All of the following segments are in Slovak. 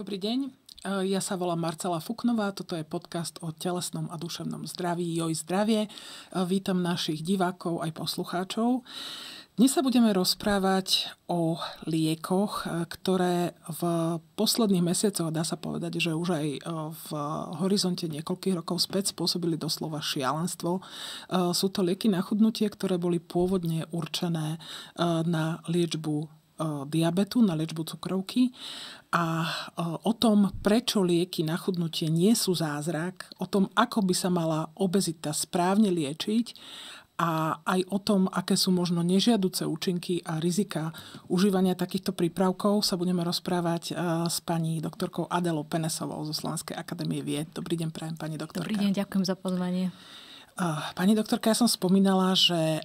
Dobrý deň, e, ja sa volám Marcela Fuknová, toto je podcast o telesnom a duševnom zdraví, joj zdravie. E, vítam našich divákov aj poslucháčov. Dnes sa budeme rozprávať o liekoch, e, ktoré v posledných mesiacoch, dá sa povedať, že už aj v horizonte niekoľkých rokov späť spôsobili doslova šialenstvo. Sú to lieky na chudnutie, ktoré boli pôvodne určené na liečbu diabetu, na liečbu cukrovky a o tom, prečo lieky na chudnutie nie sú zázrak, o tom, ako by sa mala obezita správne liečiť a aj o tom, aké sú možno nežiaduce účinky a rizika užívania takýchto prípravkov sa budeme rozprávať e, s pani doktorkou Adelou Penesovou zo Slovenskej akadémie vied. Dobrý deň, prajem pani doktorka. Dobrý deň, ďakujem za pozvanie. Eh, pani doktorka, ja som spomínala, že eh,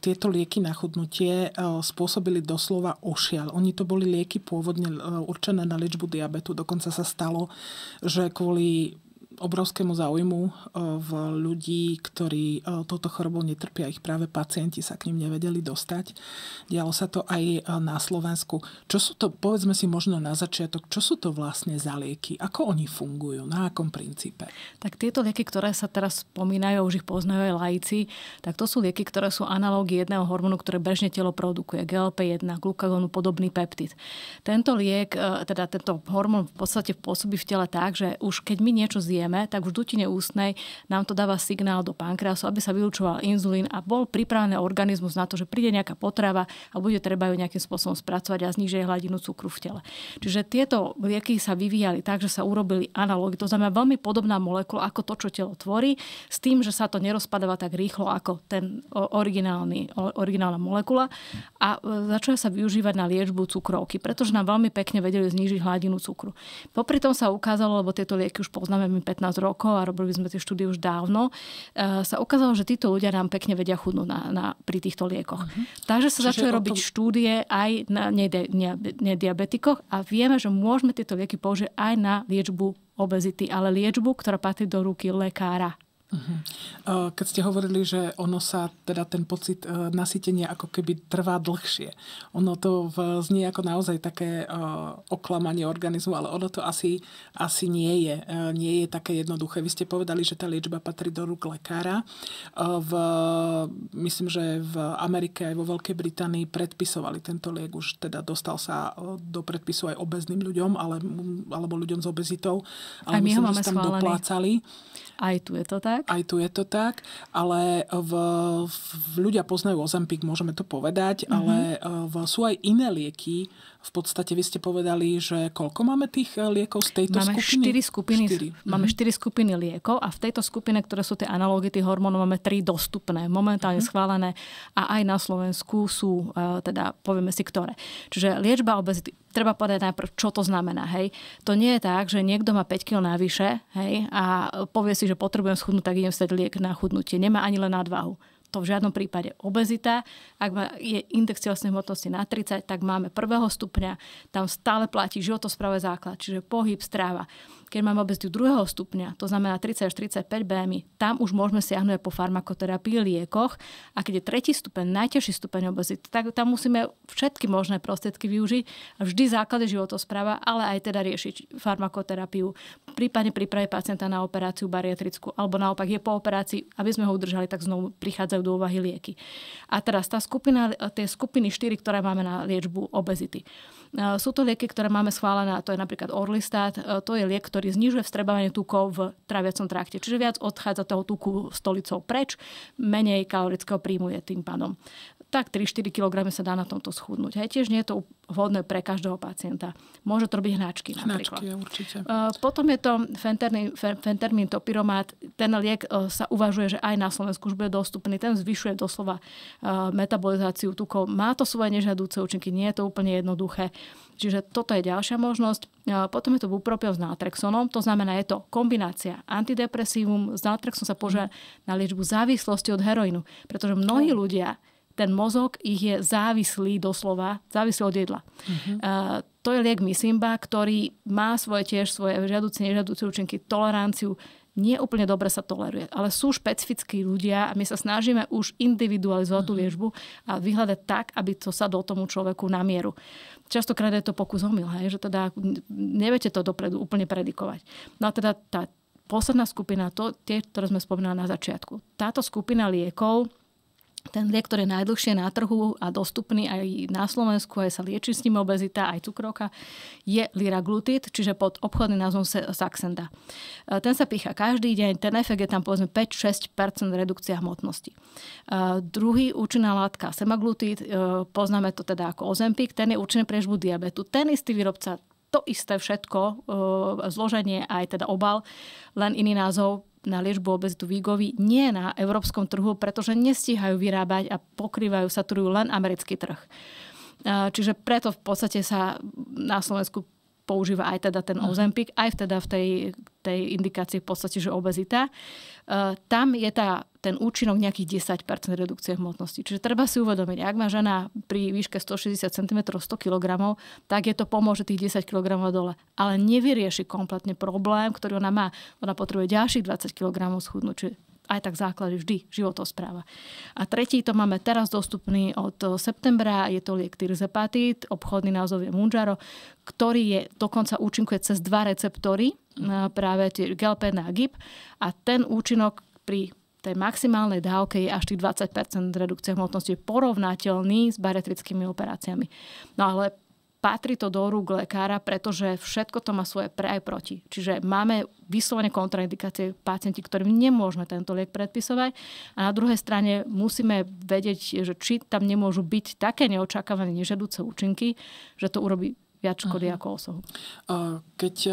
tieto lieky na chudnutie eh, spôsobili doslova ošial. Oni to boli lieky pôvodne určené na liečbu diabetu. Dokonca sa stalo, že kvôli obrovskému záujmu e, v ľudí, ktorí e, touto chorobou netrpia. Ich práve pacienti sa k ním nevedeli dostať. Dialo sa to aj e, na Slovensku. Čo sú to, povedzme si možno na začiatok, čo sú to vlastne za lieky? Ako oni fungujú? Na akom princípe? Tak tieto lieky, ktoré sa teraz spomínajú, už ich poznajú aj laici, tak to sú lieky, ktoré sú analógy jedného hormónu, ktoré bežne telo produkuje. GLP-1, glukagónu, podobný peptid. Tento liek, teda tento hormón v podstate pôsobí v tele tak, že už keď my niečo zjeme, zjeme, tak už v dutine ústnej nám to dáva signál do pankreasu, aby sa vylučoval inzulín a bol pripravený organizmus na to, že príde nejaká potrava a bude treba ju nejakým spôsobom spracovať a znižuje hladinu cukru v tele. Čiže tieto lieky sa vyvíjali tak, že sa urobili analógy, to znamená veľmi podobná molekula ako to, čo telo tvorí, s tým, že sa to nerozpadáva tak rýchlo ako ten originálny, originálna molekula a e, začala sa využívať na liečbu cukrovky, pretože nám veľmi pekne vedeli znížiť hladinu cukru. Popri tom sa ukázalo, lebo tieto lieky už poznáme my 15 rokov a robili sme tie štúdie už dávno, eh, sa ukázalo, že títo ľudia nám pekne vedia chudnúť na, na, pri týchto liekoch. Uh-huh. Takže sa Čiže začali to... robiť štúdie aj na nediabetikoch a vieme, že môžeme tieto lieky použiť aj na liečbu obezity, ale liečbu, ktorá patrí do ruky lekára Eh, keď ste hovorili, že ono sa, teda ten pocit eh, nasytenia ako keby trvá dlhšie. Ono to v, znie ako naozaj také uh, oklamanie organizmu, ale ono to asi, asi nie je. Uh, nie je také jednoduché. Vy ste povedali, že tá liečba patrí do rúk lekára. V, myslím, že v Amerike aj vo Veľkej Británii predpisovali tento liek. Už teda dostal sa do predpisu aj obezným ľuďom, ale, alebo ľuďom s obezitou. Ale aj my myslím, ho máme že tam schválený. doplácali. Aj tu je to tak. Aj tu je to tak, ale v, v ľudia poznajú ozempik, môžeme to povedať, mm-hmm. ale eh, v, sú aj iné lieky, v podstate vy ste povedali, že koľko máme tých eh, liekov z tejto máme skupiny? Štyri skupiny 4. Mhm. Máme mm-hmm. 4 skupiny liekov a v tejto skupine, ktoré sú tie analógy tých hormónov, máme 3 dostupné, momentálne mm-hmm. schválené a aj na Slovensku sú, eh, teda povieme si ktoré. Čiže liečba obezity, treba povedať najprv, čo to znamená. Hej. To nie je tak, že niekto má 5 kg navyše hej, a eh, povie si, že potrebujem schudnúť, tak idem vstať liek na chudnutie. Nemá ani len nadvahu to v žiadnom prípade obezita. Ak je index telesnej hmotnosti na 30, tak máme prvého stupňa, tam stále platí životospravé základ, čiže pohyb, stráva. Keď máme obezitu druhého stupňa, to znamená 30 až 35 BMI, tam už môžeme siahnuť po farmakoterapii, liekoch. A keď je tretí stupeň, najťažší stupeň obezity, tak tam musíme všetky možné prostriedky využiť a vždy základy životospráva, ale aj teda riešiť farmakoterapiu, prípadne pripraviť pacienta na operáciu bariatrickú, alebo naopak je po operácii, aby sme ho udržali, tak znovu prichádzajú do úvahy lieky. A teraz tá skupina, tie skupiny 4, ktoré máme na liečbu obezity. Sú to lieky, ktoré máme schválené, a to je napríklad Orlistat, to je liek, ktorý ktorý znižuje vstrebávanie tukov v traviacom trakte. Čiže viac odchádza toho tuku stolicou preč, menej kalorického príjmu je tým pádom. Tak 3-4 kg sa dá na tomto schudnúť. Hej, tiež nie je to vhodné pre každého pacienta. Môže to robiť hnačky napríklad. Hnačky, určite. Potom je to fentermín topiromát. Ten liek sa uvažuje, že aj na Slovensku už bude dostupný. Ten zvyšuje doslova metabolizáciu tukov. Má to svoje nežadúce účinky, nie je to úplne jednoduché. Čiže toto je ďalšia možnosť. Potom je to bupropion s naltrexonom, to znamená, je to kombinácia antidepresívum, s naltrexonom sa používa mhm. na liečbu závislosti od heroínu, pretože mnohí ľudia ten mozog ich je závislý doslova, závislý od jedla. Uh-huh. to je liek Misimba, ktorý má svoje tiež svoje žiaduce, nežiaduce účinky, toleranciu, nie úplne dobre sa toleruje. Ale sú špecifickí ľudia a my sa snažíme už individualizovať tú mhm. liežbu a vyhľadať tak, aby to sa do tomu človeku na mieru. Častokrát je to pokus omyl, hej, že teda neviete to dopredu úplne predikovať. No a teda tá posledná skupina, to, tie, ktoré sme spomínali na začiatku. Táto skupina liekov, ten liek, ktorý je najdlhšie na trhu a dostupný aj na Slovensku, aj sa lieči s ním obezita, aj cukroka, je liraglutid, čiže pod obchodný názvom Saxenda. E, ten sa pícha každý deň, ten efekt je tam povedzme 5-6 redukcia hmotnosti. E, druhý účinná látka semaglutid, e, poznáme to teda ako ozempik, ten je účinný pre žbu diabetu. Ten istý výrobca to isté všetko, zloženie aj teda obal, len iný názov na liečbu obezitu výgovy nie na európskom trhu, pretože nestíhajú vyrábať a pokrývajú, saturujú len americký trh. Čiže preto v podstate sa na Slovensku používa aj teda ten Ozempik, aj teda v tej tej indikácie v podstate, že obezita, e, tam je tá, ten účinok nejakých 10% redukcie hmotnosti. Čiže treba si uvedomiť, ak má žena pri výške 160 cm 100 kg, tak je to pomôže tých 10 kg dole. Ale nevyrieši kompletne problém, ktorý ona má. Ona potrebuje ďalších 20 kg schudnúť. Čiže aj tak základy vždy životospráva. A tretí to máme teraz dostupný od septembra, je to liek Tirzepatit, obchodný názov je Munžaro, ktorý je, dokonca účinkuje cez dva receptory, práve tie galpen a GIP a ten účinok pri tej maximálnej dávke je až tých 20 redukcie hmotnosti porovnateľný s baretrickými operáciami. No ale patrí to do rúk lekára, pretože všetko to má svoje pre aj proti. Čiže máme vyslovene kontraindikácie pacienti, ktorým nemôžeme tento liek predpisovať a na druhej strane musíme vedieť, že či tam nemôžu byť také neočakávané nežadúce účinky, že to urobí viac škody uh-huh. ako osohu. Keď e,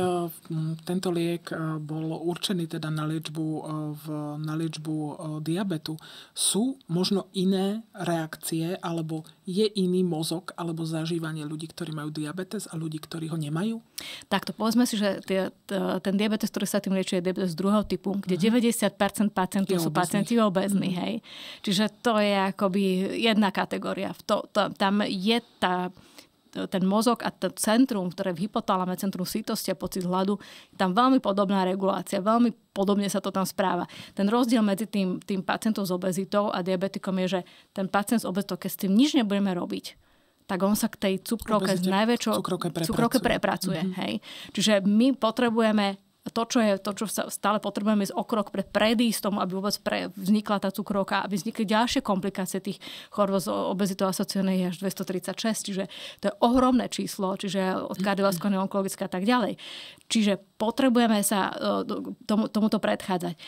tento liek e, bol určený teda na liečbu, e, v, na liečbu diabetu, sú možno iné reakcie alebo je iný mozog alebo zažívanie ľudí, ktorí majú diabetes a ľudí, ktorí ho nemajú? Takto povedzme si, že tie, ten diabetes, ktorý sa tým liečuje, je diabetes druhého typu, kde uh-huh. Mhm. 90% pacientov sú pacienti obezní. Uh-huh. Hej. Čiže to je akoby jedna kategória. To, to, tam je tá ten mozog a to centrum, ktoré v hypotálame, centrum sítosti a pocit hladu, tam veľmi podobná regulácia, veľmi podobne sa to tam správa. Ten rozdiel medzi tým, tým pacientom s obezitou a diabetikom je, že ten pacient s obezitou, keď s tým nič nebudeme robiť, tak on sa k tej cukrovke s najväčšou cukrovke prepracuje. Cukrovke prepracuje mm-hmm. hej. Čiže my potrebujeme to, čo, je, to, čo stále potrebujeme, je okrok pre predísť tomu, aby vôbec pre, vznikla tá cukrovka, aby vznikli ďalšie komplikácie tých chorôb z obezitou asociovanej je až 236, čiže to je ohromné číslo, čiže od kardiovaskulárne mhm. onkologické a tak ďalej. Čiže potrebujeme sa e, tomu, tomuto predchádzať e,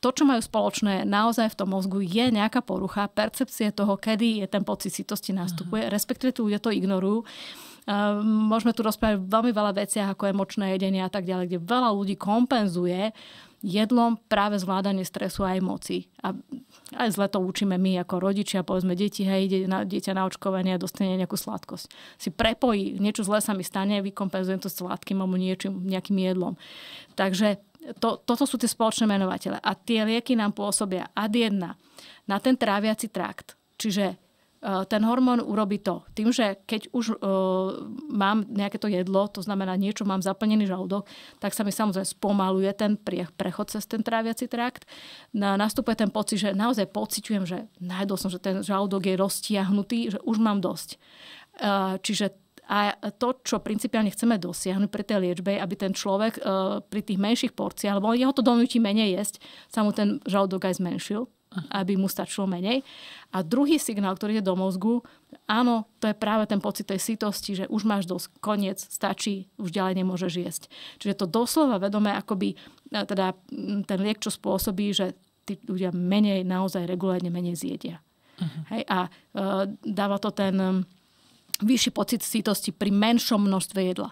to, čo majú spoločné naozaj v tom mozgu, je nejaká porucha percepcie toho, kedy je ten pocit sitosti nastupuje, mhm. respektíve tu ľudia to ignorujú. Ehm, môžeme tu rozprávať veľmi veľa veciach, ako emočné jedenie a tak ďalej, kde veľa ľudí kompenzuje jedlom práve zvládanie stresu a emócií. A aj zle to učíme my ako rodičia, povedzme deti, hej, ide na, dieťa na očkovanie a dostane nejakú sladkosť. Si prepojí, niečo zle sa mi stane, vykompenzujem to sladkým alebo niečím, nejakým jedlom. Takže to, toto sú tie spoločné menovatele. A tie lieky nám pôsobia ad jedna na ten tráviaci trakt. Čiže E, ten hormón urobí to. Tým, že keď už e, mám nejaké to jedlo, to znamená niečo mám zaplnený žalúdok, tak sa mi samozrejme spomaluje ten prechod cez ten tráviaci trakt. Nastupuje ten pocit, že naozaj pociťujem, že najdol som, že ten žalúdok je roztiahnutý, že už mám dosť. E, čiže a to, čo principiálne chceme dosiahnuť pri tej liečbe, aby ten človek uh, pri tých menších porciách, alebo jeho to donúti menej jesť, sa mu ten žalúdok aj zmenšil aby mu stačilo menej. A druhý signál, ktorý je do mozgu, áno, to je práve ten pocit tej sitosti, že už máš dosť, koniec, stačí, už ďalej nemôžeš jesť. Čiže to doslova vedomé, akoby e, teda ten liek, čo spôsobí, že tí ľudia menej, naozaj regulárne menej zjedia. Uh-huh. Hej, a e, dáva to ten vyšší pocit sitosti pri menšom množstve jedla.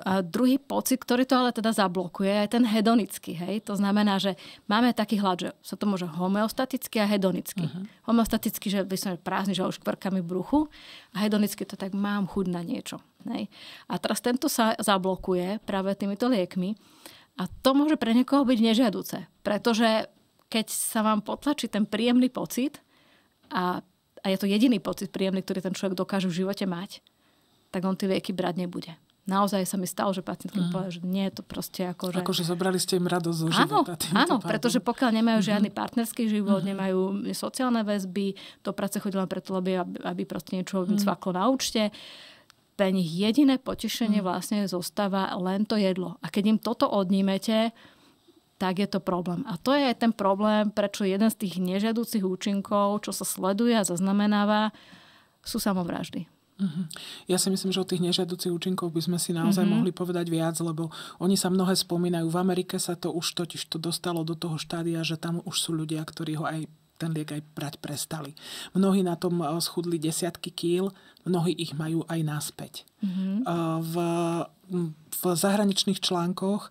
A druhý pocit, ktorý to ale teda zablokuje, je ten hedonický. Hej? To znamená, že máme taký hlad, že sa to môže homeostaticky a hedonicky. Uh-huh. Homeostaticky, že by som prázdny, že už kvrkami bruchu. A hedonicky to tak mám chuť na niečo. Hej? A teraz tento sa zablokuje práve týmito liekmi. A to môže pre niekoho byť nežiaduce. Pretože keď sa vám potlačí ten príjemný pocit a, a je to jediný pocit príjemný, ktorý ten človek dokáže v živote mať, tak on tie lieky brať nebude naozaj sa mi stalo, že pacientky mm. povedali, že nie je to proste ako... Že... Akože zobrali ste im radosť zo života. Áno, áno pretože pokiaľ nemajú mhm. žiadny partnerský život, mm. nemajú sociálne väzby, to práce chodila preto, aby, aby proste niečo mm. cvaklo na účte, pre nich jediné potešenie mm. vlastne zostáva len to jedlo. A keď im toto odnímete, tak je to problém. A to je aj ten problém, prečo jeden z tých nežiaducich účinkov, čo sa sleduje a zaznamenáva, sú samovraždy. Mhm. Ja si myslím, že o tých nežiaducich účinkov by sme si naozaj mm-hmm. mohli povedať viac, lebo oni sa mnohé spomínajú. V Amerike sa to už totiž to dostalo do toho štádia, že tam už sú ľudia, ktorí ho aj ten liek aj brať prestali. Mnohí na tom e, schudli desiatky kýl, mnohí ich majú aj naspäť. Mm-hmm. V, v zahraničných článkoch e,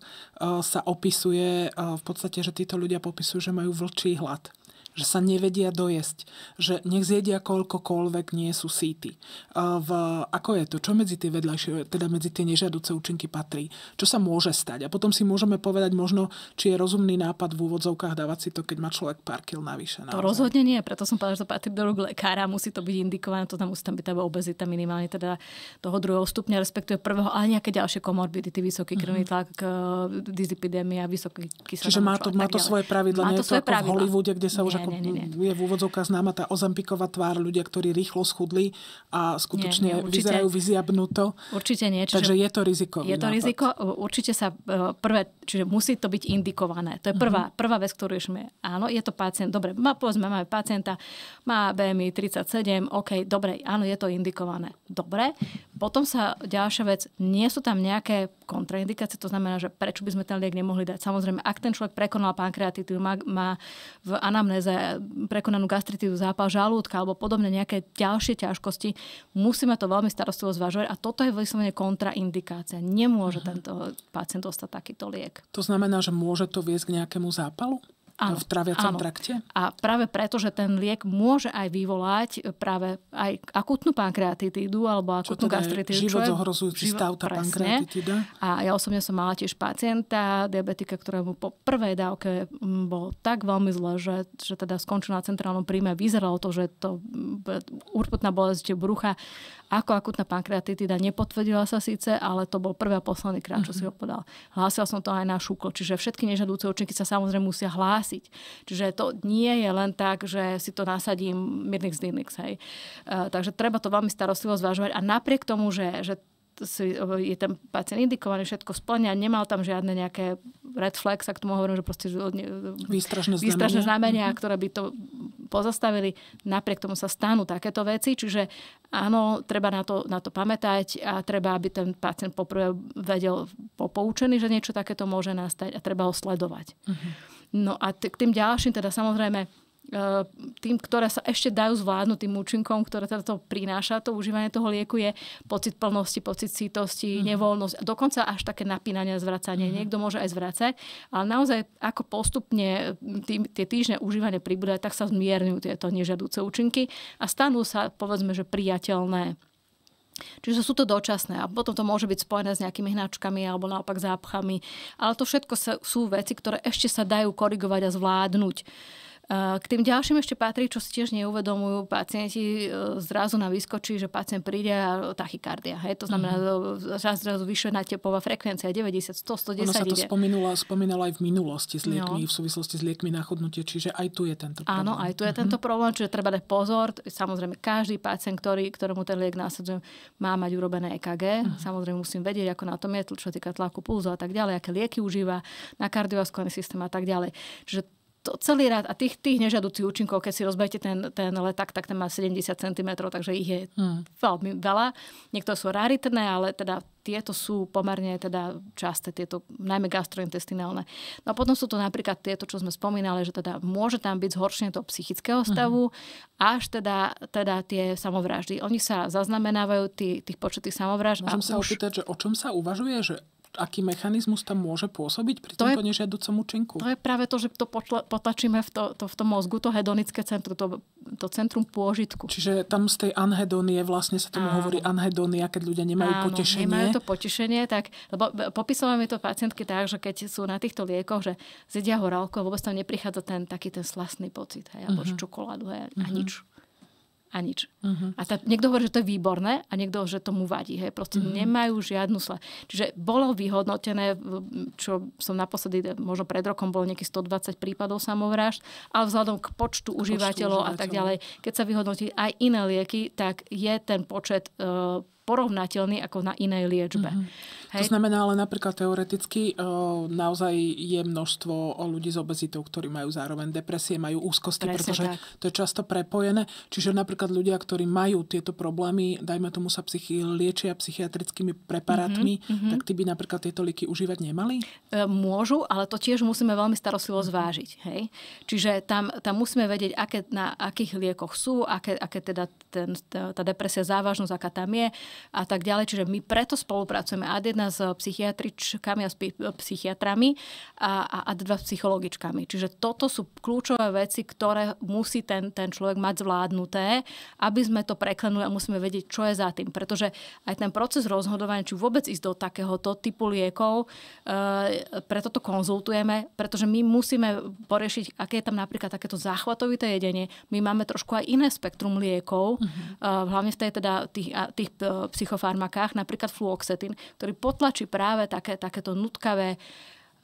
sa opisuje v podstate, že títo ľudia popisujú, že majú vlčí hlad že sa nevedia dojesť, že nech zjedia koľkokoľvek, nie sú síty. V, ako je to? Čo medzi tie vedľajšie, teda medzi tie nežiaduce účinky patrí? Čo sa môže stať? A potom si môžeme povedať možno, či je rozumný nápad v úvodzovkách dávať si to, keď má človek pár kil navyše. Naozaj. To rozhodne nie, preto som povedal, že to patrí do rúk lekára, musí to byť indikované, to tam musí tam byť tá obezita minimálne teda toho druhého stupňa, respektuje prvého, ale nejaké ďalšie komorbidity, vysoký krvný mhm. tlak, mm-hmm. dyslipidémia, vysoký kyslík. Čiže má to, má to svoje pravidla, nie to svoje pravidla. v Hollywoode, kde sa nie, už ako nie, nie, nie. je v úvodzovkách známa tá ozampiková tvár, ľudia, ktorí rýchlo schudli a skutočne nie, nie, určite, vyzerajú vyziabnuto. Určite nie. Čiže Takže je to riziko. Je to nápad. riziko, určite sa e, prvé, čiže musí to byť indikované. To je prvá, uh-huh. prvá vec, ktorú riešime. Áno, je to pacient, dobre, má, povedzme, máme pacienta, má BMI 37, OK, dobre, áno, je to indikované. Dobre, potom sa ďalšia vec, nie sú tam nejaké kontraindikácie, to znamená, že prečo by sme ten liek nemohli dať. Samozrejme, ak ten človek prekonal pankreatitídu, má, má v anamnéze prekonanú gastritídu, zápal žalúdka alebo podobne nejaké ďalšie ťažkosti, musíme to veľmi starostlivo zvažovať a toto je vyslovene kontraindikácia. Nemôže uh-huh. tento pacient dostať takýto liek. To znamená, že môže to viesť k nejakému zápalu? áno, v traviacom áno. trakte? A práve preto, že ten liek môže aj vyvolať e, práve aj akutnú pankreatitídu alebo akutnú teda je Život stav tá pankreatitída. A ja osobne som mala tiež pacienta, diabetika, ktorému po prvej dávke mm, bolo tak veľmi zle, že, že teda skončil na centrálnom príjme. Vyzeralo to, že to urputná mm, bolesť brucha ako akutná pankreatitida. Nepotvrdila sa síce, ale to bol prvý a posledný krát, čo mm-hmm. si mhm. ho podal. Hlásila som to aj na šúkol, čiže všetky nežadúce účinky sa samozrejme musia hlásiť. Čiže to nie je len tak, že si to nasadím Mirnix Dinix. Hej. E, takže treba to veľmi starostlivo zvažovať a napriek tomu, že, že je ten pacient indikovaný, všetko splňa, nemal tam žiadne nejaké red sa k tomu hovorím, že proste výstražné, výstražné znamenia, znamenia mhm. ktoré by to pozastavili. Napriek tomu sa stanú takéto veci, čiže áno, treba na to, na to pamätať a treba, aby ten pacient poprvé vedel popoučený, že niečo takéto môže nastať a treba ho sledovať. Uh-huh. No a t- k tým ďalším teda samozrejme Ehm, tým, ktoré sa ešte dajú zvládnuť tým účinkom, ktoré teda to prináša, to užívanie toho lieku je pocit plnosti, pocit sítosti, mm. nevoľnosť, dokonca až také napínanie a zvracanie. Mm. Niekto môže aj zvracať, ale naozaj ako postupne tý, tie týždne užívanie pribúdajú, tak sa zmierňujú tieto nežiaduce účinky a stanú sa povedzme, že priateľné. Čiže sú to dočasné a potom to môže byť spojené s nejakými hnačkami alebo naopak zápchami. Ale to všetko sú veci, ktoré ešte sa dajú korigovať a zvládnuť. K tým ďalším ešte patrí, čo si tiež neuvedomujú pacienti, e, zrazu na vyskočí, že pacient príde a tachykardia. Hej? To znamená, mm-hmm. zrazu, vyššia vyššená tepová frekvencia 90, 100, 110. Ono sa to spomínala, spomínala aj v minulosti s no. liekmi, no. v súvislosti s liekmi na chodnutie, čiže aj tu je tento problém. Áno, aj tu je mm-hmm. tento problém, čiže treba dať pozor. Samozrejme, každý pacient, ktorý, ktorému ten liek následujem, má mať urobené EKG. Mm-hmm. Samozrejme, musím vedieť, ako na tom je, čo týka tlaku pulzu a tak ďalej, aké lieky užíva na kardiovaskulárny systém a tak ďalej. Čiže to celý rád. A tých, tých nežadúcich účinkov, keď si rozbehte ten, ten leták, tak ten má 70 cm, takže ich je hmm. veľmi veľa. Niektoré sú raritné, ale teda tieto sú pomerne teda časté, tieto najmä gastrointestinálne. No a potom sú to napríklad tieto, čo sme spomínali, že teda môže tam byť zhoršenie toho psychického hmm. stavu, uh-huh. až teda, teda tie samovraždy. Oni sa zaznamenávajú, tých počet tých samovražd. Môžem sa už... opýtať, že o čom sa uvažuje, že aký mechanizmus tam môže pôsobiť pri to tomto je, nežiaducom účinku? To je práve to, že to potlačíme v, to, to, v tom mozgu, to hedonické centrum, to, to centrum pôžitku. Čiže tam z tej anhedonie, vlastne sa tomu Áno. hovorí anhedonia, keď ľudia nemajú Áno, potešenie. nemajú to potešenie, tak, lebo e, popisujeme to pacientky tak, že keď sú na týchto liekoch, že zjedia horálku a vôbec tam neprichádza ten taký ten slastný pocit, hej, alebo uh-huh. čokoládu hej, uh-huh. a mhm. nič a nič. Uh-huh. A tá, niekto hovorí, že to je výborné a niekto, že tomu vadí. Hej. Proste uh-huh. nemajú žiadnu sle. Čiže bolo vyhodnotené, čo som naposledy, možno pred rokom, bolo nejakých 120 prípadov samovrážd, ale vzhľadom k počtu k užívateľov, počtu užívateľov a tak ďalej, keď sa vyhodnotí aj iné lieky, tak je ten počet uh, porovnateľný ako na inej liečbe. Mm-hmm. Hej. To znamená, ale napríklad teoreticky o, eh, naozaj je množstvo ľudí s obezitou, ktorí majú zároveň depresie, majú úzkosti, Presne pretože tak. to je často prepojené. Čiže napríklad ľudia, ktorí majú tieto problémy, dajme tomu sa psychi- liečia psychiatrickými preparátmi, mm-hmm. tak tí by napríklad tieto lieky užívať nemali? E, môžu, ale to tiež musíme veľmi starostlivo mhm. zvážiť. Hej? Čiže tam, tam musíme vedieť, aké, na akých liekoch sú, aké, aké teda ten, tá depresia závažnosť, aká tam je a tak ďalej. Čiže my preto spolupracujeme AD1 s psychiatričkami a s psychiatrami a, a AD2 s psychologičkami. Čiže toto sú kľúčové veci, ktoré musí ten, ten človek mať zvládnuté, aby sme to preklenuli a musíme vedieť, čo je za tým. Pretože aj ten proces rozhodovania, či vôbec ísť do takéhoto typu liekov, e, preto to konzultujeme, pretože my musíme poriešiť, aké je tam napríklad takéto záchvatovité jedenie. My máme trošku aj iné spektrum liekov, uh-huh. e, hlavne v tej teda tých, tých e, psychofarmakách, napríklad fluoxetín, ktorý potlačí práve také, takéto nutkavé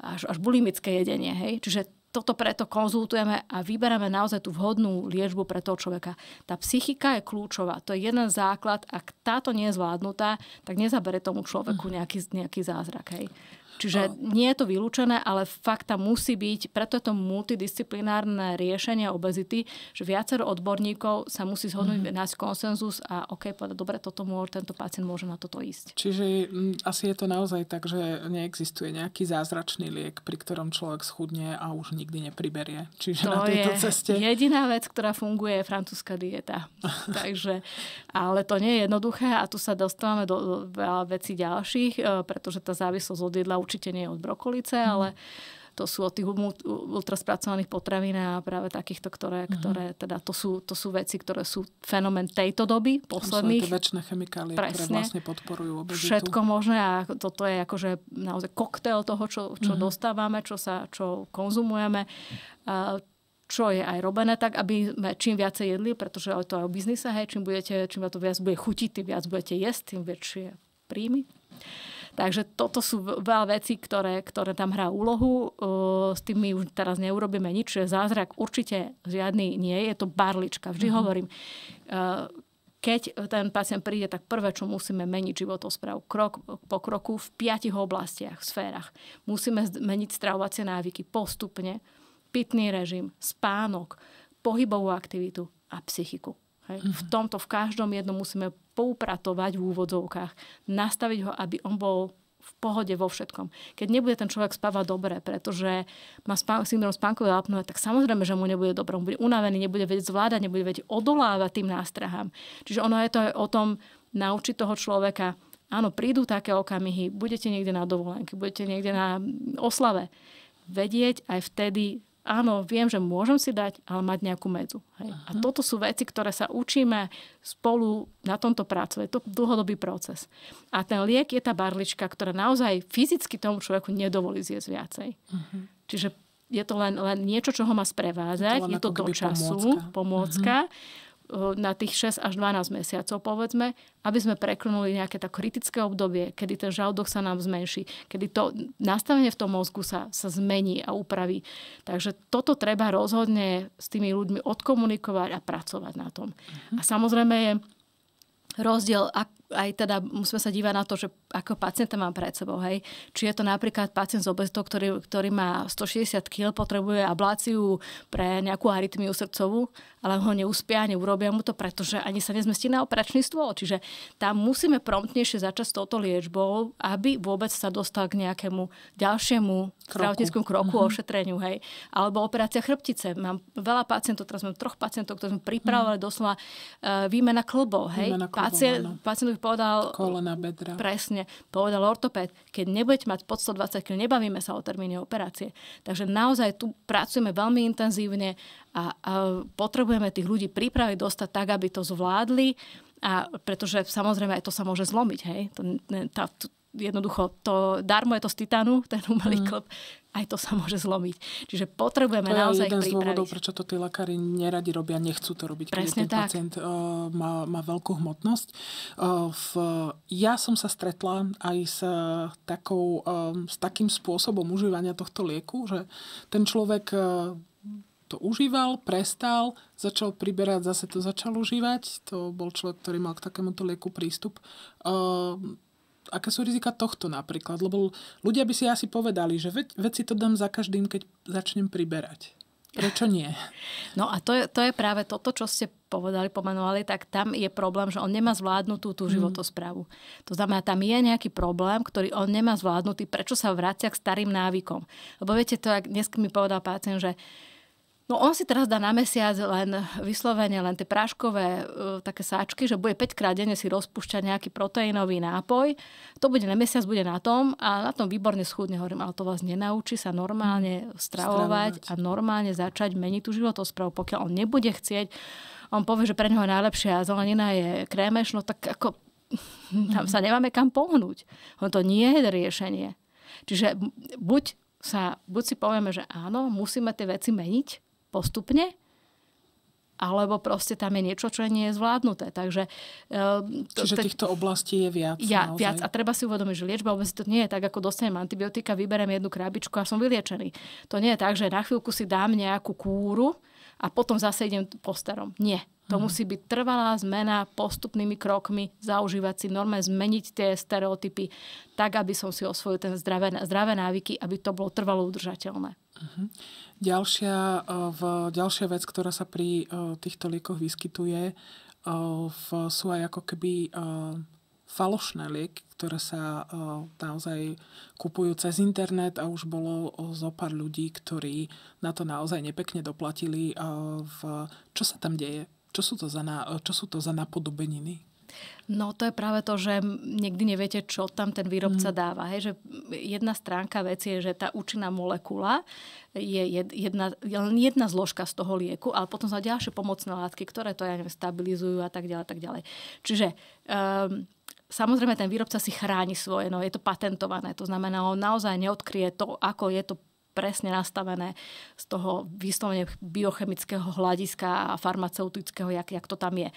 až, až bulimické jedenie. Hej? Čiže toto preto konzultujeme a vyberáme naozaj tú vhodnú liečbu pre toho človeka. Tá psychika je kľúčová, to je jeden základ. Ak táto nie je zvládnutá, tak nezabere tomu človeku mhm. nejaký, nejaký zázrak. Hej. Čiže nie je to vylúčené, ale fakt tam musí byť, preto je to multidisciplinárne riešenie obezity, že viacero odborníkov sa musí zhodnúť, mm-hmm. nájsť konsenzus a OK, povedať, dobre, toto môže, tento pacient môže na toto ísť. Čiže m, mm, asi je to naozaj tak, že neexistuje nejaký zázračný liek, pri ktorom človek schudne a už nikdy nepriberie. Čiže to na tejto je ceste... jediná vec, ktorá funguje, je francúzska dieta. Takže, ale to nie je jednoduché a tu sa dostávame do, do veľa vecí ďalších, e, pretože tá závislosť od jedla určite nie od brokolice, mm. ale to sú od tých ultraspracovaných potravín a práve takýchto, ktoré, mm. ktoré teda to sú, to sú veci, ktoré sú fenomén tejto doby, posledných. Tam sú väčšie chemikálie, Presne. ktoré vlastne podporujú obezitu. Všetko možné a toto je akože naozaj koktel toho, čo, čo mm. dostávame, čo, sa, čo konzumujeme. A, čo je aj robené tak, aby sme čím viacej jedli, pretože to aj o biznise, hej, čím, budete, čím to viac bude chutiť, tým viac budete jesť, tým väčšie príjmy. Uh, Takže toto sú veľa veci, ktoré, ktoré tam hrá úlohu. S tým my už teraz neurobíme nič, že zázrak určite žiadny nie je, to barlička. Vždy mm-hmm. hovorím, keď ten pacient príde, tak prvé, čo musíme meniť životosprávu krok po kroku v piatich oblastiach, sférach. Musíme meniť stravovacie návyky postupne, pitný režim, spánok, pohybovú aktivitu a psychiku. Hej. V mhm. tomto, v každom jednom musíme poupratovať v úvodzovkách, nastaviť ho, aby on bol v pohode vo všetkom. Keď nebude ten človek spávať dobre, pretože má spán- syndrom spánkového apnoe, tak samozrejme, že mu nebude dobre. On bude unavený, nebude vedieť zvládať, nebude vedieť odolávať tým nástrahám. Čiže ono je to aj o tom naučiť toho človeka, áno, prídu také okamihy, budete niekde na dovolenke, budete niekde na mm, oslave, vedieť aj vtedy áno, viem, že môžem si dať, ale mať nejakú medzu. Hej. A toto sú veci, ktoré sa učíme spolu na tomto prácu. Je to dlhodobý proces. A ten liek je tá barlička, ktorá naozaj fyzicky tomu človeku nedovolí zjesť viacej. Aha. Mhm. Čiže je to len, len niečo, čo ho má sprevázať, je to, je to do času, pomôcka. pomôcka. Uh-huh na tých 6 až 12 mesiacov, povedzme, aby sme preklnuli nejaké tak kritické obdobie, kedy ten žalúdok sa nám zmenší, kedy to nastavenie v tom mozgu sa, sa zmení a upraví. Takže toto treba rozhodne s tými ľuďmi odkomunikovať a pracovať na tom. Uh-huh. A samozrejme je rozdiel, ak, aj teda musíme sa dívať na to, že ako pacienta mám pred sebou. Hej. Či je to napríklad pacient s obezitou, ktorý, ktorý má 160 kg, potrebuje abláciu pre nejakú arytmiu srdcovú, ale ho neúspia, neurobia mu to, pretože ani sa nezmestí na operačný stôl. Čiže tam musíme promptnejšie začať s touto liečbou, aby vôbec sa dostal k nejakému ďalšiemu kroku. zdravotníckom kroku, uh-huh. ošetreniu. Hej. Alebo operácia chrbtice. Mám veľa pacientov, teraz mám troch pacientov, ktorí sme pripravovali uh-huh. doslova uh, výmena klbov. Hej. Výmena klbov, Pacient, povedal... Kolena, bedra. Presne, povedal ortopéd, keď nebudete mať pod 120 kg, nebavíme sa o termíne operácie. Takže naozaj tu pracujeme veľmi intenzívne a, a potrebujeme tých ľudí pripraviť, dostať tak, aby to zvládli. A pretože samozrejme aj to sa môže zlomiť, hej. To, tá, jednoducho to, darmo je to z titánu, ten umelý mm. klop, aj to sa môže zlomiť. Čiže potrebujeme to je naozaj jeden pripraviť. z dôvodov, prečo to tí lekári neradi robia, nechcú to robiť, Presne keď ten tak. pacient uh, má, má veľkú hmotnosť. Uh, v, ja som sa stretla aj s, eh, takou, uh, s takým spôsobom užívania tohto lieku, že ten človek uh, to užíval, prestal, začal priberať, zase to začal užívať. To bol človek, ktorý mal k takémuto lieku prístup. Uh, aké sú rizika tohto napríklad? Lebo ľudia by si asi povedali, že veď, veď si to dám za každým, keď začnem priberať. Prečo nie? No a to je, to je práve toto, čo ste povedali, pomenovali, tak tam je problém, že on nemá zvládnutú tú mhm. životosprávu. Mm. To znamená, tam je nejaký problém, ktorý on nemá zvládnutý, prečo sa vracia k starým návykom. Lebo viete, to, ak dnes mi povedal pacient, že No on si teraz dá na mesiac len vyslovene len tie práškové e, také sáčky, že bude 5 krát denne si rozpúšťať nejaký proteínový nápoj. To bude na mesiac, bude na tom a na tom výborne schudne. Hovorím, ale to vás nenaučí sa normálne stravovať, mm, stravovať. a normálne začať meniť tú životosprávu, pokiaľ on nebude chcieť. On povie, že pre neho najlepšia zelenina je krémeš, no tak ako tam sa mm. nemáme kam pohnúť. On to nie je riešenie. Čiže buď sa, buď si povieme, že áno, musíme tie veci meniť, postupne, alebo proste tam je niečo, čo nie je zvládnuté. Takže, eh, to, Čiže týchto oblastí je viac. Ja, viac. A treba si uvedomiť, že liečba vôbec to nie je tak, ako dostanem antibiotika, vyberiem jednu krabičku a som vyliečený. To nie je tak, že na chvíľku si dám nejakú kúru a potom zase idem po starom. Nie. To mm. musí byť trvalá zmena postupnými krokmi, zaužívať si norme, zmeniť tie stereotypy tak, aby som si osvojil ten zdravé, zdravé návyky, aby to bolo trvalo udržateľné. Mhm. Ďalšia, e, v, ďalšia vec, ktorá sa pri e, týchto liekoch vyskytuje, e, v, sú aj ako keby falošné lieky, ktoré sa naozaj kupujú cez internet a už bolo zo pár ľudí, ktorí na to naozaj nepekne doplatili. V, čo sa tam deje? Čo sú to za, na, čo sú to za napodobeniny? No to je práve to, že niekdy neviete, čo tam ten výrobca mm. dáva. Hej? Že jedna stránka veci je, že tá účinná molekula je jedna, len jedna zložka z toho lieku, ale potom sa ďalšie pomocné látky, ktoré to ja neviem, stabilizujú a tak ďalej. Tak ďalej. Čiže um, samozrejme ten výrobca si chráni svoje, no je to patentované, to znamená, on naozaj neodkrie to, ako je to presne nastavené z toho výslovne biochemického hľadiska a farmaceutického, jak, jak to tam je.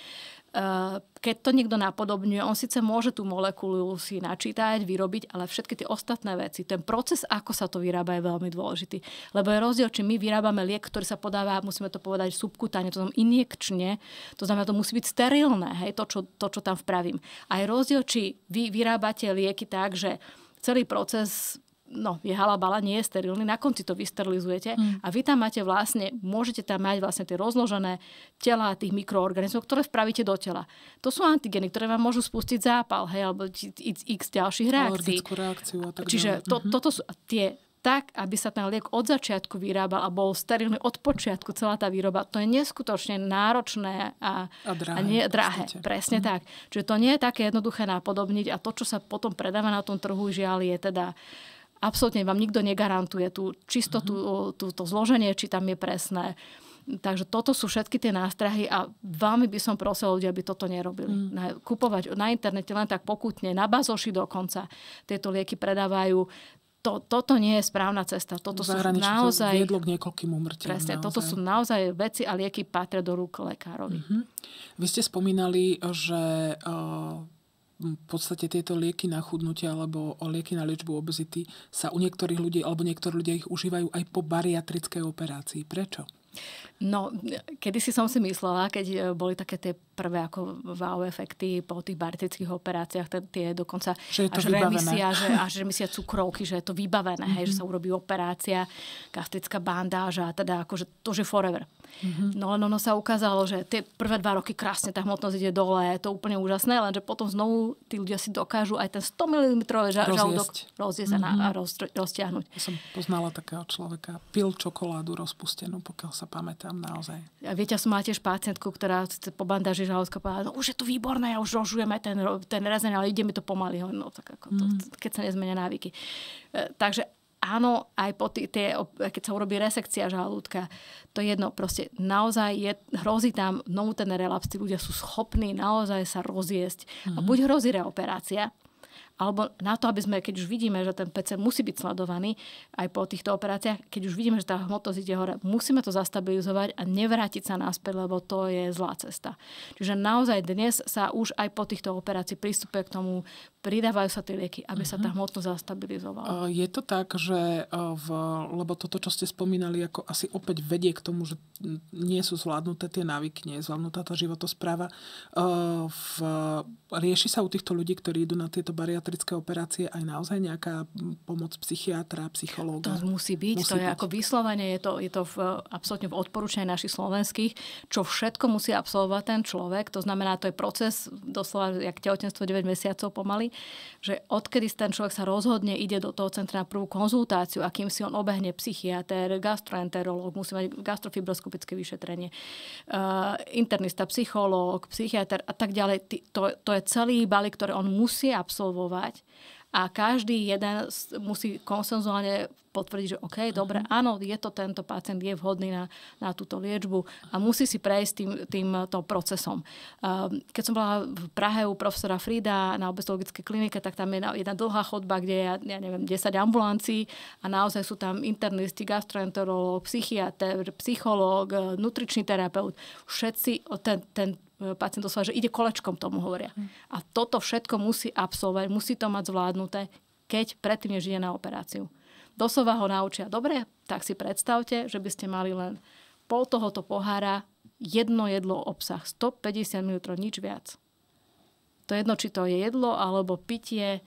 Eh, keď to niekto napodobňuje, on síce môže tú molekulu si načítať, vyrobiť, ale všetky tie ostatné veci, ten proces, ako sa to vyrába, je veľmi dôležitý. Lebo je rozdiel, či my vyrábame liek, ktorý sa podáva, musíme to povedať, subkutáne, to znamená injekčne, to znamená, to musí byť sterilné, hej, to, čo, to, čo tam vpravím. A je rozdiel, či vy vyrábate lieky tak, že celý proces no, je halabala, nie je sterilný, na konci to vysterilizujete mm. a vy tam máte vlastne, môžete tam mať vlastne tie rozložené tela tých mikroorganizmov, ktoré vpravíte do tela. To sú antigeny, ktoré vám môžu spustiť zápal, hej, alebo x ďalších reakcií. reakciu a tak Čiže to, mhm. toto sú tie tak, aby sa ten liek od začiatku vyrábal a bol sterilný od počiatku celá tá výroba. To je neskutočne náročné a, a drahé. A nie, drahé. Presne mm. tak. Čiže to nie je také jednoduché napodobniť a to, čo sa potom predáva na tom trhu, žiaľ, je teda uh, absolútne vám nikto negarantuje tú čistotu, mm-hmm. tú, zloženie, či tam je presné. Takže toto sú všetky tie nástrahy a veľmi by som prosil ľudia, aby toto nerobili. Mm. Kupovať na internete len tak pokutne, na bazoši dokonca tieto lieky predávajú to, toto nie je správna cesta. Toto sú naozaj... Viedlo k niekoľkým umrtiam. Presne, naozaj. toto sú naozaj veci a lieky patria do rúk lekárovi. Mm-hmm. Vy ste spomínali, že uh v podstate tieto lieky na chudnutie alebo lieky na liečbu obezity sa u niektorých ľudí alebo niektorí ľudia ich užívajú aj po bariatrickej operácii. Prečo? No, si som si myslela, keď e, boli také tie prvé ako wow efekty po tých bartických operáciách, t- tie dokonca že je to až vybavené. remisia, že, až remisia cukrovky, že je to vybavené, mm-hmm. hej, že mhm. sa urobí operácia, gastrická bandáža, teda akože to, že forever. Mm-hmm. No len ono no sa ukázalo, že tie prvé dva roky krásne tá hmotnosť ide dole, je to úplne úžasné, lenže potom znovu tí ľudia si dokážu aj ten 100 mm ža- žalúdok rozjesť mm-hmm. a mhm. roz, roztiahnuť. Ja som poznala takého človeka, pil čokoládu rozpustenú, pokiaľ sa sa pamätám naozaj. A viete, ja som mala tiež pacientku, ktorá po bandáži žalúdka povedala, no už je to výborné, ja už rozžujeme ten, ten rezeň, ale ide mi to pomaly. No, tak ako to, mm. keď sa nezmenia návyky. E, takže áno, aj po tý, tie, keď sa urobí resekcia žalúdka, to je jedno, proste naozaj je, hrozí tam znovu ten relaps, tí ľudia sú schopní naozaj sa rozjesť. mm A mhm. buď hrozí reoperácia, alebo na to, aby sme, keď už vidíme, že ten PC musí byť sledovaný aj po týchto operáciách, keď už vidíme, že tá hmotnosť ide hore, musíme to zastabilizovať a nevrátiť sa náspäť, lebo to je zlá cesta. Čiže naozaj dnes sa už aj po týchto operáciách pristupuje k tomu, pridávajú sa tie lieky, aby uh-huh. sa tá mhm. hmotnosť zastabilizovala. Je to tak, že e, v, lebo toto, čo ste spomínali, ako asi opäť vedie k tomu, že nie sú zvládnuté tie návyky, nie je zvládnutá tá životospráva. E, v, rieši sa u týchto ľudí, ktorí idú na tieto bariatry psychiatrické operácie aj naozaj nejaká pomoc psychiatra, psychológa? To musí byť. Musí to je byť. ako vyslovene, je to, je to v, absolútne v odporúčaní našich slovenských, čo všetko musí absolvovať ten človek. To znamená, to je proces doslova, jak tehotenstvo 9 mesiacov pomaly, že odkedy ten človek sa rozhodne, ide do toho centra na prvú konzultáciu akým si on obehne psychiatr, gastroenterológ, musí mať gastrofibroskopické vyšetrenie, uh, internista, psychológ, psychiatr a tak ďalej. To, to je celý balík, ktorý on musí absolvovať fungovať a každý jeden musí konsenzuálne potvrdiť, že OK, dobre, mhm. áno, je to tento pacient, je vhodný na, na túto liečbu a musí si prejsť tým, týmto eh, procesom. Eh, keď som bola v Prahe u profesora Frida na obestologickej klinike, tak tam je jedna dlhá chodba, kde je, ja, ja neviem, 10 ambulancií a naozaj sú tam internisti, gastroenterológ, psychiatr, psychológ, eh, nutričný terapeut. Všetci ten, ten E, pacientov sa, že ide kolečkom, tomu hovoria. Hm. A toto všetko musí absolvovať, musí to mať zvládnuté, keď predtým než ide na operáciu. Doslova ho naučia. Dobre, tak si predstavte, že by ste mali len pol tohoto pohára jedno jedlo obsah, 150 ml, nič viac. To jedno, či to je jedlo alebo pitie,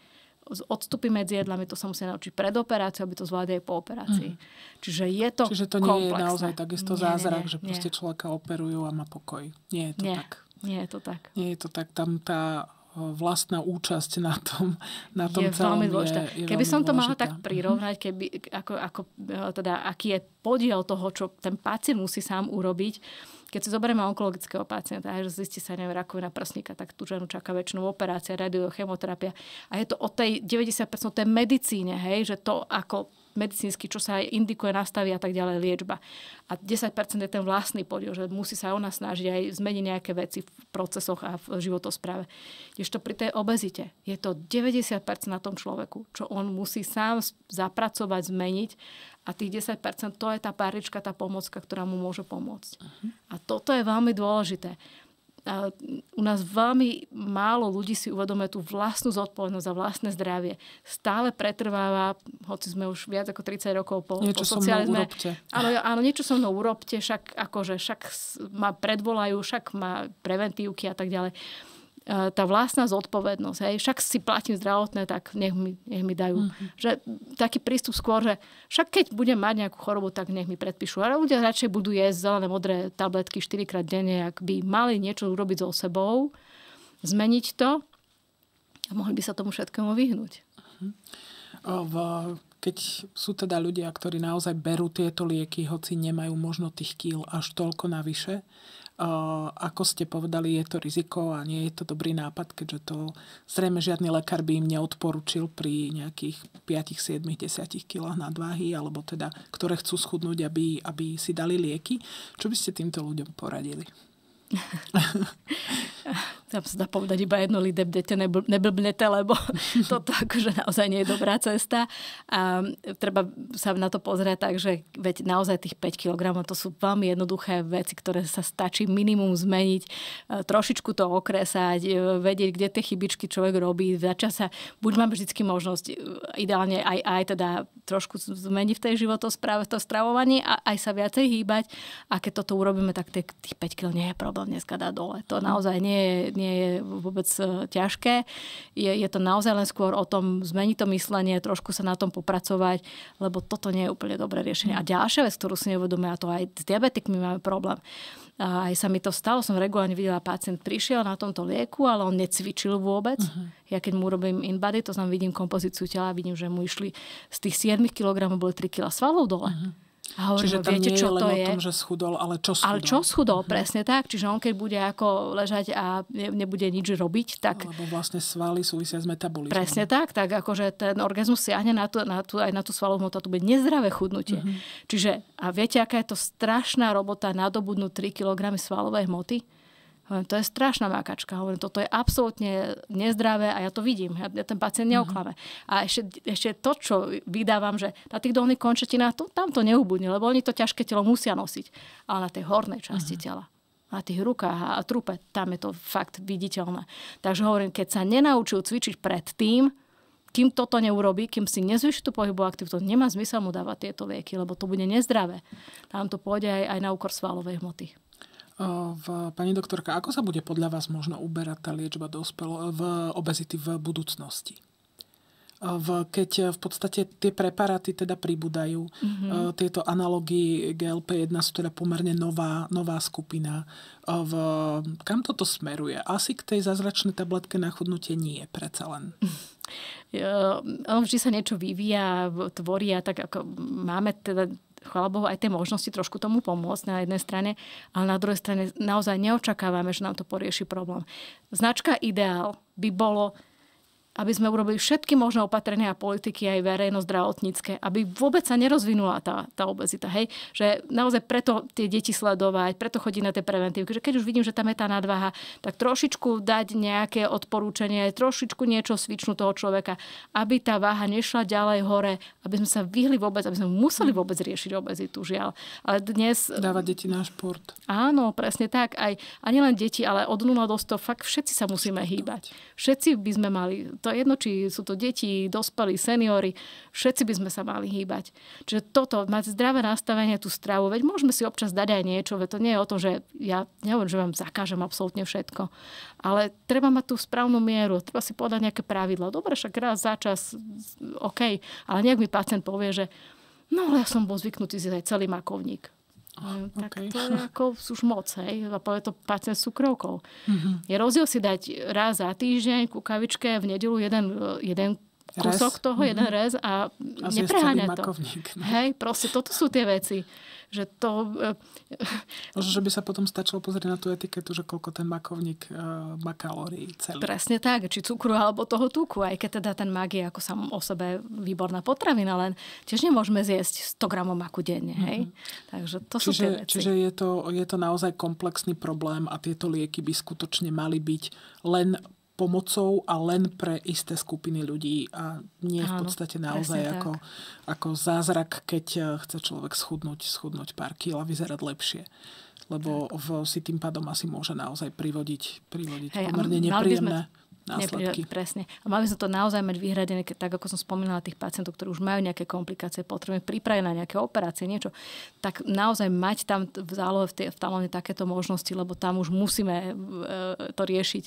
odstupy medzi jedlami, to sa musí naučiť pred operáciou, aby to zvládli aj po operácii. Mm. Čiže je to Čiže to nie komplexné. je naozaj takisto nie, zázrak, nie, nie, že proste nie. človeka operujú a má pokoj. Nie je to nie. tak. Nie je to tak. Nie je to tak. Tam tá vlastná účasť na tom, na tom je celom veľmi dôležitá. Je, je keby veľmi som to mala tak mhm. prirovnať, keby, ako, ako, e, teda, aký je podiel toho, čo ten pacient musí sám urobiť, keď si zoberieme onkologického pacienta, že zistí sa neviem, rakovina prsníka, tak tú ženu čaká väčšinou operácia, radiochemoterapia. A je to o tej 90% tej medicíne, hej, že to, ako medicínsky, čo sa aj indikuje, nastaví a tak ďalej liečba. A 10% je ten vlastný podiel, že musí sa ona snažiť aj zmeniť nejaké veci v procesoch a v životospráve. Kdežto pri tej obezite je to 90% na tom človeku, čo on musí sám zapracovať, zmeniť a tých 10% to je tá parička, tá pomocka, ktorá mu môže pomôcť. Uh-huh. A toto je veľmi dôležité u nás veľmi málo ľudí si uvedomuje tú vlastnú zodpovednosť za vlastné zdravie. Stále pretrváva, hoci sme už viac ako 30 rokov po, niečo po socializme. So áno, áno, niečo so mnou urobte, však, akože, však ma predvolajú, však ma preventívky a tak ďalej. Eh, tá vlastná zodpovednosť. Hej. Však si platím zdravotné, tak nech mi, nech mi dajú. Mm-hmm. Že, taký prístup skôr, že však keď budem mať nejakú chorobu, tak nech mi predpíšu. Ale ľudia radšej budú jesť zelené, modré tabletky 4 krát denne, ak by mali niečo urobiť so sebou, zmeniť to a mohli by sa tomu všetkému vyhnúť. Mm-hmm. wow. keď sú teda ľudia, ktorí naozaj berú tieto lieky, hoci nemajú možno tých kýl až toľko navyše, Eh, ako ste povedali, je to riziko a nie je to dobrý nápad, keďže to zrejme žiadny lekár by im neodporučil pri nejakých 5, 7, 10 kilách nadváhy, alebo teda, ktoré chcú schudnúť, aby, aby si dali lieky. Čo by ste týmto ľuďom poradili? tam sa dá povedať iba jedno lidebdete, nebl, neblbnete, lebo toto akože naozaj nie je dobrá cesta. A treba sa na to pozrieť tak, že veď naozaj tých 5 kg to sú veľmi jednoduché veci, ktoré sa stačí minimum zmeniť, e, trošičku to okresať, e, vedieť, kde tie chybičky človek robí, začať sa, buď máme vždy možnosť e, ideálne aj, aj teda trošku zmeniť v tej životosprave to stravovanie a aj sa viacej hýbať. A keď toto urobíme, tak tých 5 kg nie je problém dneska dať dole. To naozaj nie je, nie nie je vôbec e, ťažké. Je, je to naozaj len skôr o tom zmeniť to myslenie, trošku sa na tom popracovať, lebo toto nie je úplne dobré riešenie. A mm. ďalšia vec, ktorú si neuvedomuje, a to aj s diabetikmi máme problém. A aj sa mi to stalo, som regulárne videla, pacient prišiel na tomto lieku, ale on necvičil vôbec. Uh-huh. Ja keď mu robím inbody, to znamená vidím kompozíciu tela, vidím, že mu išli z tých 7 kg boli 3 kg svalov dole. Uh-huh a hovorím, Čiže no tam viete, nie je čo len to je. o tom, že schudol, ale čo schudol. Ale čo schudol, mhm. presne tak. Čiže on keď bude ako ležať a nebude nič robiť, tak... Lebo vlastne svaly súvisia s metabolizmom. Presne tak, tak akože ten orgazmus siahne na tú, na tú, aj na tú svalovú hmotu, to bude nezdravé chudnutie. Mhm. Čiže a viete, aká je to strašná robota nadobudnúť 3 kg svalovej hmoty? Hovorím, to je strašná mákačka. Hovorím, toto je absolútne nezdravé a ja to vidím. Ja, ja ten pacient neoklame. Uh-huh. A ešte, ešte to, čo vydávam, že na tých dolných končetinách to, tam to neubudne, lebo oni to ťažké telo musia nosiť. Ale na tej hornej časti uh-huh. tela na tých rukách a trupe, tam je to fakt viditeľné. Takže hovorím, keď sa nenaučil cvičiť predtým, kým toto neurobí, kým si nezvyši tú pohybovú aktivitu, nemá zmysel mu dávať tieto lieky, lebo to bude nezdravé. Tam to pôjde aj, aj na úkor svalovej hmoty. V, pani doktorka, ako sa bude podľa vás možno uberať tá liečba dospelo, v obezity v budúcnosti? v, keď v podstate tie preparáty teda pribúdajú. Mm-hmm. Tieto analógy GLP-1 sú teda pomerne nová, nová skupina. Eh, v, kam toto smeruje? Asi k tej zázračnej tabletke na chudnutie nie, predsa len. Mm-hmm vždy sa niečo vyvíja, tvoria, tak ako máme teda chvála Bohu, aj tie možnosti trošku tomu pomôcť na jednej strane, ale na druhej strane naozaj neočakávame, že nám to porieši problém. Značka Ideál by bolo aby sme urobili všetky možné opatrenia a politiky aj verejno-zdravotnícke, aby vôbec sa nerozvinula tá, tá obezita. Hej? Že naozaj preto tie deti sledovať, preto chodí na tie preventívky. Že keď už vidím, že tam je tá nadvaha, tak trošičku dať nejaké odporúčanie, trošičku niečo svičnú toho človeka, aby tá váha nešla ďalej hore, aby sme sa vyhli vôbec, aby sme museli mhm. vôbec riešiť obezitu, žiaľ. Ale dnes... Dávať deti na šport. Áno, presne tak. Aj, a nielen deti, ale od 0 do 100 fakt všetci sa musíme hýbať. Všetci by sme mali to je jedno, či sú to deti, dospelí, seniory. Všetci by sme sa mali hýbať. Čiže toto, mať zdravé nastavenie, tú stravu. Veď môžeme si občas dať aj niečo, veď to nie je o tom, že ja neviem, že vám zakážem absolútne všetko. Ale treba mať tú správnu mieru, treba si podať nejaké pravidlo. Dobre, však raz za čas, OK, ale nejak mi pacient povie, že no ale ja som bol zvyknutý si aj celý makovník tak okay. to je ako už moc, hej. A povie to pacient s cukrovkou. Mm-hmm. Je rozdiel si dať raz za týždeň ku kavičke v nedelu jeden, jeden kúsok toho, mm-hmm. jeden mhm. rez a, a nepreháňa to. Makovník, ne? No. Hej, proste toto sú tie veci. Že to... E, Možno, že by sa potom stačilo pozrieť na tú etiketu, že koľko ten makovník uh, má kalórií celý. Presne tak, či cukru alebo toho tuku. Aj keď teda ten mak je ako sám o sebe výborná potravina, len tiež nemôžeme zjesť 100 gramov maku denne. Hej? Mm-hmm. Takže to čiže, sú tie veci. Čiže je to, je to naozaj komplexný problém a tieto lieky by skutočne mali byť len pomocou a len pre isté skupiny ľudí a nie Áno, v podstate naozaj ako, ako zázrak, keď eh, chce človek schudnúť, schudnúť pár kil a vyzerať lepšie. Lebo v, si tým pádom asi môže naozaj privodiť, privodiť Hej, pomerne nepríjemné následky. Nepríhľad, presne. A mali sme to naozaj mať vyhradené, tak ako som spomínala, tých pacientov, ktorí už majú nejaké komplikácie, potrebujú pripraviť na nejaké operácie, niečo, tak naozaj mať tam v zálohe v, tej, v talóne takéto možnosti, lebo tam už musíme e, to riešiť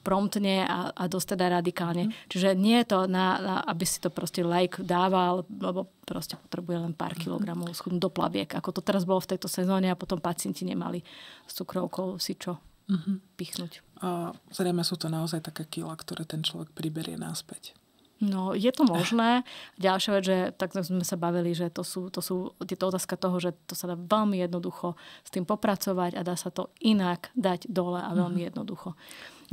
promptne a, a dosť teda radikálne. Mm. Čiže nie je to, na, na, aby si to proste like dával, lebo proste potrebuje len pár mhm. kilogramov schudnúť do plaviek, ako to teraz bolo v tejto sezóne a potom pacienti nemali s cukrovkou si čo mm-hmm. pichnúť. A zrejme sú to naozaj také kila, ktoré ten človek priberie náspäť. No, je to možné. Ďalšia vec, že tak sme sa bavili, že to sú, to sú tieto otázka toho, že to sa dá veľmi jednoducho s tým popracovať a dá sa to inak dať dole a veľmi mhm. jednoducho.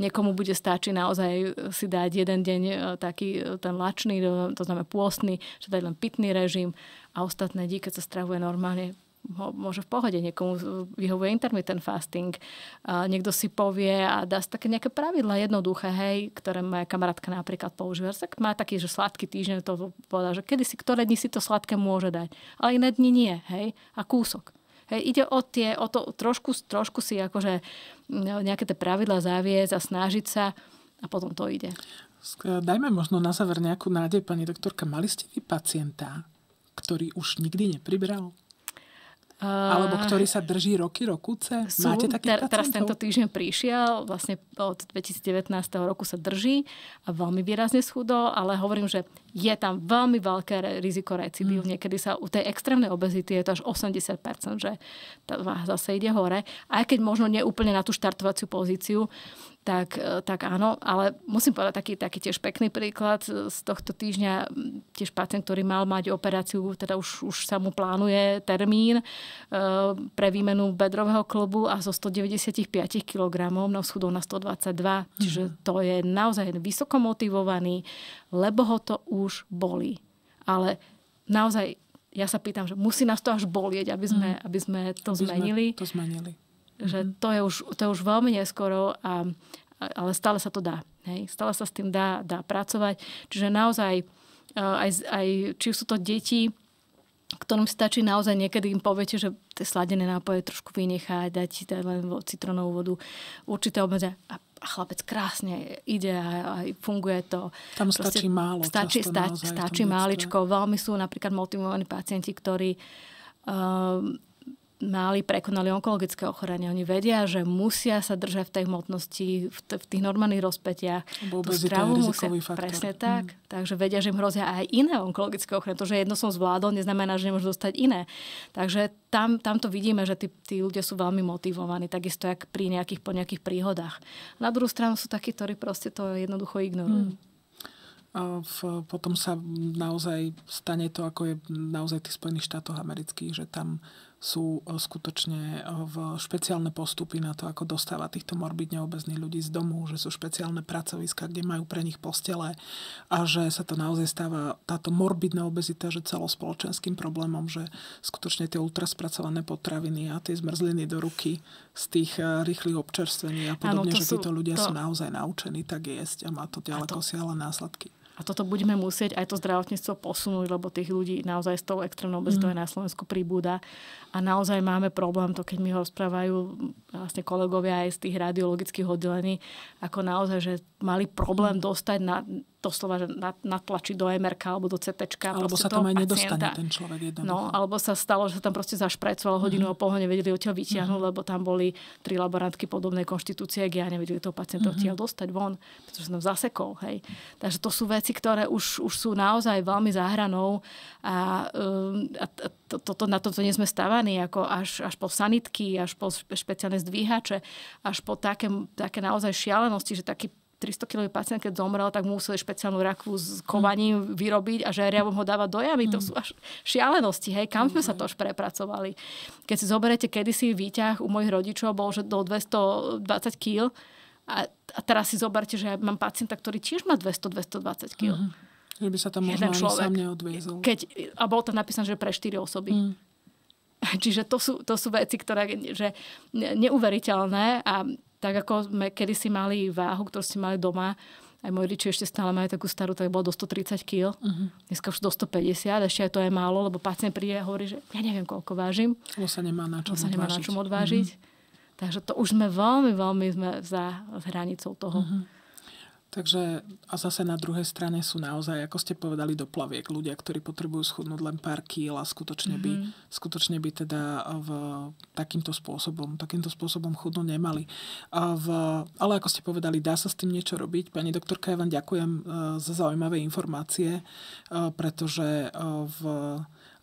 Niekomu bude stačiť naozaj si dať jeden deň e, taký e, ten lačný, e, to znamená pôstny, že dať len pitný režim a ostatné dní, keď sa stravuje normálne, môže v pohode, niekomu vyhovuje intermittent fasting, a niekto si povie a dá si také nejaké pravidla jednoduché, hej, ktoré moja kamarátka napríklad používa. Tak má taký, že sladký týždeň to povedal, že kedy si, ktoré dni si to sladké môže dať, ale iné dni nie, hej, a kúsok. Hej, ide o tie, o to trošku, trošku si akože mm, nejaké tie pravidla zaviesť a snažiť sa a potom to ide. Dajme možno na záver nejakú nádej, pani doktorka. Mali ste vy pacienta, ktorý už nikdy nepribral? Alebo ktorý sa drží roky, rokuce? Sú, Máte takých ter, Teraz tento týždeň prišiel, vlastne od 2019 roku sa drží a veľmi výrazne schudol, ale hovorím, že je tam veľmi veľké riziko recidív. Mm. Niekedy sa u tej extrémnej obezity je to až 80%, že tá váha zase ide hore. Aj keď možno neúplne na tú štartovaciu pozíciu, tak, e, tak áno, ale musím povedať taký, taký tiež pekný príklad e, z tohto týždňa. Tiež pacient, ktorý mal mať operáciu, teda už, už sa mu plánuje termín e, pre výmenu bedrového klobu a zo 195 kg na schudol na 122. Čiže mhm. to je naozaj vysoko motivovaný, lebo ho to už boli. Ale naozaj ja sa pýtam, že musí nás to až bolieť, aby sme, mm. aby sme to aby zmenili. Sme to zmenili. Mm-hmm. Že mhm. to je, už, to je už veľmi neskoro, a, ale stále sa to dá. Hej? Stále sa s tým dá, dá pracovať. Čiže naozaj, e, aj, aj, či sú to deti, ktorým stačí naozaj niekedy im poviete, že tie sladené nápoje trošku vynechať, dať, dať teda len citronovú vodu, určité obmedzenia. A, a chlapec krásne ide a, a funguje to. Tam Proste stačí málo. Stačí, stačí, stačí máličko. Veľmi sú napríklad motivovaní pacienti, ktorí um, mali, prekonali onkologické ochorenie. Oni vedia, že musia sa držať v tej hmotnosti, v, t- v tých normálnych rozpetiach. Tú stravu musia, faktor. presne tak. Mm. Takže vedia, že im hrozia aj iné onkologické ochorenie. To, že jedno som zvládol, neznamená, že nemôžu dostať iné. Takže tam, tam to vidíme, že tí, tí ľudia sú veľmi motivovaní, takisto jak pri nejakých, po nejakých príhodách. Na druhú stranu sú takí, ktorí proste to jednoducho ignorujú. Mm. A v, potom sa naozaj stane to, ako je naozaj v tých Spojených štátoch amerických, že tam sú eh, skutočne eh, v špeciálne postupy na to, ako dostáva týchto morbidne obezných ľudí z domu, že sú špeciálne pracoviska, kde majú pre nich postele a že sa to naozaj stáva táto morbidná obezita, že celospoločenským problémom, že skutočne tie ultraspracované potraviny a tie zmrzliny do ruky z tých eh, rýchlych občerstvení a podobne, ano, že sú, títo ľudia to... sú naozaj naučení tak jesť a má to ďaleko to... siahle následky. A toto budeme musieť aj to zdravotníctvo posunúť, lebo tých ľudí naozaj s tou extrémnou obezitou mm. na Slovensku pribúda. A naozaj máme problém, to keď mi ho rozprávajú vlastne kolegovia aj z tých radiologických oddelení, ako naozaj, že mali problém mm. dostať na, doslova že natlačí do MRK alebo do CT. Alebo sa tam aj pacienta. nedostane ten človek jednoducho. No, alebo sa stalo, že sa tam proste zašprajcoval hodinu mm-hmm. o pohone, vedeli odtiaľ vyťahnuť, mm-hmm. lebo tam boli tri laborantky podobnej konštitúcie, kde ja nevedeli toho pacienta mm-hmm. dostať von, pretože som tam zasekol. Hej. Takže to sú veci, ktoré už, už sú naozaj veľmi záhranou a, eh, a to, to, to, na toto nie sme stávaní, ako až, až po sanitky, až po špeciálne zdvíhače, až po také, také naozaj šialenosti, že taký 300 kg pacient, keď zomrel, tak musel museli špeciálnu rakvu s kovaním mm. vyrobiť a žeriavom ho dávať do jamy. Mm. To sú až šialenosti, hej, kam sme sa mm. to už prepracovali. Keď si zoberete, kedysi výťah u mojich rodičov bol, že do 220 kg a, a teraz si zoberte, že ja mám pacienta, ktorý tiež má 200-220 kg. Mm. Že by sa tam možno ani sám neodviezol. Keď, a bol tam napísané, že pre 4 osoby. Mm. Čiže to sú, to sú veci, ktoré že neuveriteľné a tak ako sme kedysi mali váhu, ktorú ste mali doma, aj moji rodičia ešte stále majú takú starú, tak bolo do 130 kg. Uh-huh. Dneska už do 150, ešte aj to je málo, lebo pacient príde a hovorí, že ja neviem, koľko vážim. To sa nemá na čom odvážiť. sa nemá na čom odvážiť. Uh-huh. Takže to už sme veľmi, veľmi sme za hranicou toho. Uh-huh. Takže a zase na druhej strane sú naozaj, ako ste povedali, do plaviek ľudia, ktorí potrebujú schudnúť len pár kýl a skutočne by, mm-hmm. skutočne by teda v takýmto spôsobom, takýmto spôsobom chudnú nemali. A v, ale ako ste povedali, dá sa s tým niečo robiť. Pani doktorka, ja vám ďakujem e, za zaujímavé informácie, e, pretože e, v,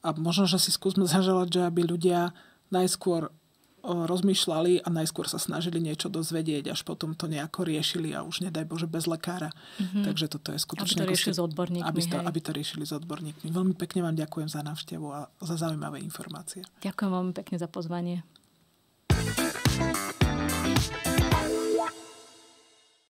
a možno, že si skúsme zaželať, že aby ľudia najskôr Eh, rozmýšľali a najskôr sa snažili niečo dozvedieť, až potom to nejako riešili a už nedaj Bože bez lekára. Mm-hmm. Takže toto je skutočne... Aby to riešili s odborníkmi. Aby, to, aby to riešili s odborníkmi. Veľmi pekne vám ďakujem za návštevu a za zaujímavé informácie. Ďakujem veľmi pekne za pozvanie.